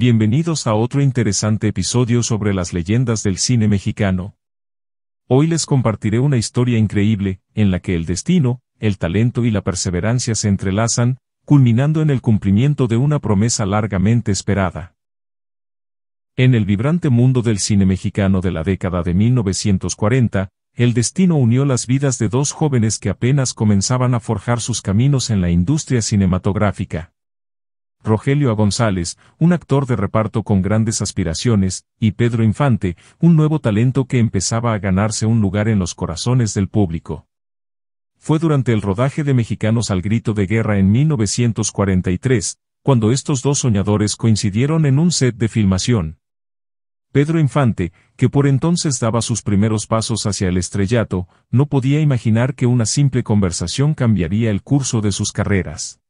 Bienvenidos a otro interesante episodio sobre las leyendas del cine mexicano. Hoy les compartiré una historia increíble, en la que el destino, el talento y la perseverancia se entrelazan, culminando en el cumplimiento de una promesa largamente esperada. En el vibrante mundo del cine mexicano de la década de 1940, el destino unió las vidas de dos jóvenes que apenas comenzaban a forjar sus caminos en la industria cinematográfica. Rogelio A. González, un actor de reparto con grandes aspiraciones, y Pedro Infante, un nuevo talento que empezaba a ganarse un lugar en los corazones del público. Fue durante el rodaje de Mexicanos al Grito de Guerra en 1943, cuando estos dos soñadores coincidieron en un set de filmación. Pedro Infante, que por entonces daba sus primeros pasos hacia el estrellato, no podía imaginar que una simple conversación cambiaría el curso de sus carreras.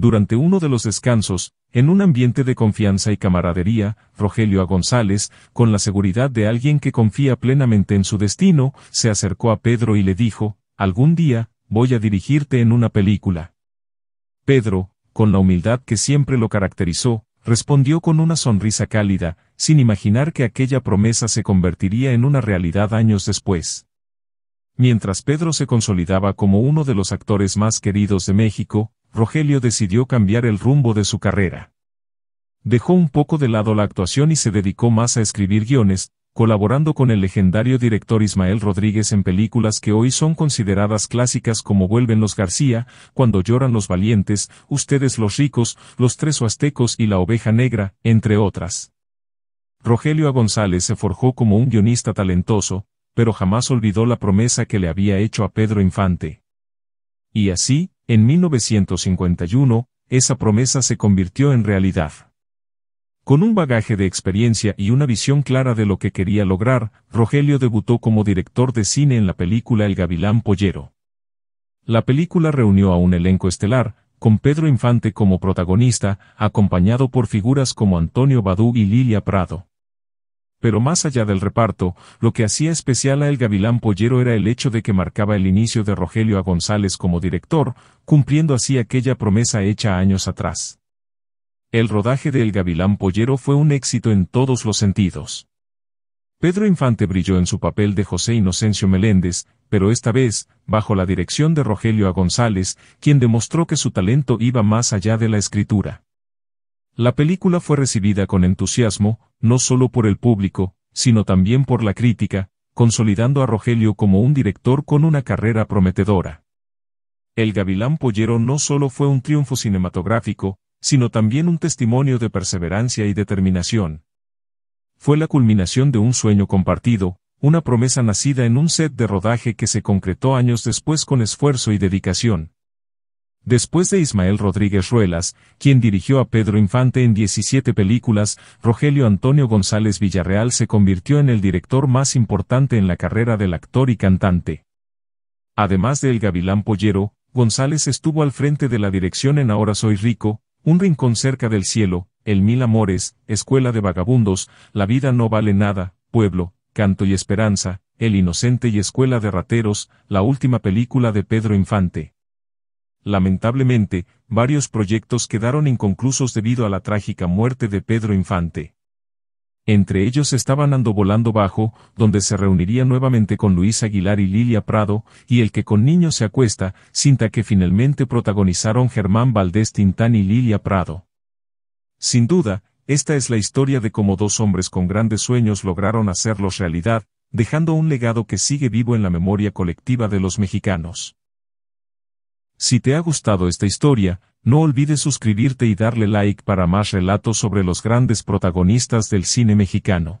Durante uno de los descansos, en un ambiente de confianza y camaradería, Rogelio a González, con la seguridad de alguien que confía plenamente en su destino, se acercó a Pedro y le dijo, algún día, voy a dirigirte en una película. Pedro, con la humildad que siempre lo caracterizó, respondió con una sonrisa cálida, sin imaginar que aquella promesa se convertiría en una realidad años después. Mientras Pedro se consolidaba como uno de los actores más queridos de México, Rogelio decidió cambiar el rumbo de su carrera. Dejó un poco de lado la actuación y se dedicó más a escribir guiones, colaborando con el legendario director Ismael Rodríguez en películas que hoy son consideradas clásicas como Vuelven los García, Cuando lloran los valientes, Ustedes los ricos, Los tres huastecos y La oveja negra, entre otras. Rogelio A. González se forjó como un guionista talentoso, pero jamás olvidó la promesa que le había hecho a Pedro Infante. Y así, en 1951, esa promesa se convirtió en realidad. Con un bagaje de experiencia y una visión clara de lo que quería lograr, Rogelio debutó como director de cine en la película El Gavilán Pollero. La película reunió a un elenco estelar, con Pedro Infante como protagonista, acompañado por figuras como Antonio Badú y Lilia Prado. Pero más allá del reparto, lo que hacía especial a El Gavilán Pollero era el hecho de que marcaba el inicio de Rogelio a González como director, cumpliendo así aquella promesa hecha años atrás. El rodaje de El Gavilán Pollero fue un éxito en todos los sentidos. Pedro Infante brilló en su papel de José Inocencio Meléndez, pero esta vez, bajo la dirección de Rogelio A. González, quien demostró que su talento iba más allá de la escritura. La película fue recibida con entusiasmo, no solo por el público, sino también por la crítica, consolidando a Rogelio como un director con una carrera prometedora. El Gavilán Pollero no solo fue un triunfo cinematográfico, sino también un testimonio de perseverancia y determinación. Fue la culminación de un sueño compartido, una promesa nacida en un set de rodaje que se concretó años después con esfuerzo y dedicación. Después de Ismael Rodríguez Ruelas, quien dirigió a Pedro Infante en 17 películas, Rogelio Antonio González Villarreal se convirtió en el director más importante en la carrera del actor y cantante. Además de El Gavilán Pollero, González estuvo al frente de la dirección en Ahora Soy Rico, Un Rincón Cerca del Cielo, El Mil Amores, Escuela de Vagabundos, La Vida No Vale Nada, Pueblo, Canto y Esperanza, El Inocente y Escuela de Rateros, la última película de Pedro Infante. Lamentablemente, varios proyectos quedaron inconclusos debido a la trágica muerte de Pedro Infante. Entre ellos estaban Ando Volando Bajo, donde se reuniría nuevamente con Luis Aguilar y Lilia Prado, y El que con niños se acuesta, cinta que finalmente protagonizaron Germán Valdés Tintán y Lilia Prado. Sin duda, esta es la historia de cómo dos hombres con grandes sueños lograron hacerlos realidad, dejando un legado que sigue vivo en la memoria colectiva de los mexicanos. Si te ha gustado esta historia, no olvides suscribirte y darle like para más relatos sobre los grandes protagonistas del cine mexicano.